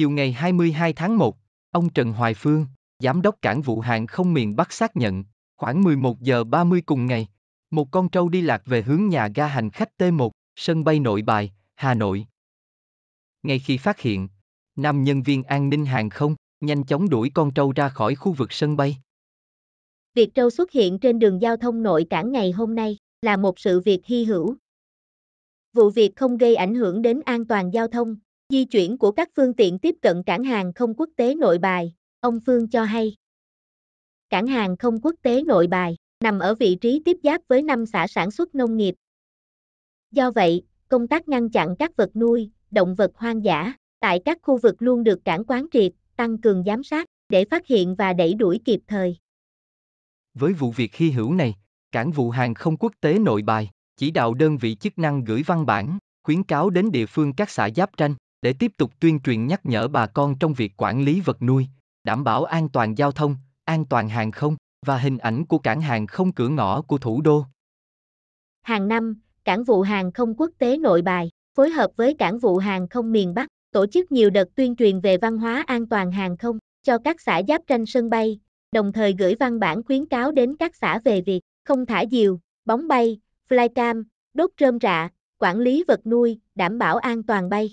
Chiều ngày 22 tháng 1, ông Trần Hoài Phương, Giám đốc cảng vụ hàng không miền Bắc xác nhận, khoảng 11 giờ 30 cùng ngày, một con trâu đi lạc về hướng nhà ga hành khách T1, sân bay nội bài, Hà Nội. Ngay khi phát hiện, năm nhân viên an ninh hàng không nhanh chóng đuổi con trâu ra khỏi khu vực sân bay. Việc trâu xuất hiện trên đường giao thông nội cảng ngày hôm nay là một sự việc hy hữu. Vụ việc không gây ảnh hưởng đến an toàn giao thông, Di chuyển của các phương tiện tiếp cận cảng hàng không quốc tế nội bài, ông Phương cho hay. Cảng hàng không quốc tế nội bài nằm ở vị trí tiếp giáp với năm xã sản xuất nông nghiệp. Do vậy, công tác ngăn chặn các vật nuôi, động vật hoang dã tại các khu vực luôn được cảng quán triệt, tăng cường giám sát để phát hiện và đẩy đuổi kịp thời. Với vụ việc hy hữu này, cảng vụ hàng không quốc tế nội bài chỉ đạo đơn vị chức năng gửi văn bản khuyến cáo đến địa phương các xã giáp tranh để tiếp tục tuyên truyền nhắc nhở bà con trong việc quản lý vật nuôi, đảm bảo an toàn giao thông, an toàn hàng không và hình ảnh của cảng hàng không cửa ngõ của thủ đô. Hàng năm, Cảng vụ hàng không quốc tế Nội Bài phối hợp với Cảng vụ hàng không miền Bắc tổ chức nhiều đợt tuyên truyền về văn hóa an toàn hàng không cho các xã giáp tranh sân bay, đồng thời gửi văn bản khuyến cáo đến các xã về việc không thả diều, bóng bay, flycam, đốt rơm rạ, quản lý vật nuôi, đảm bảo an toàn bay.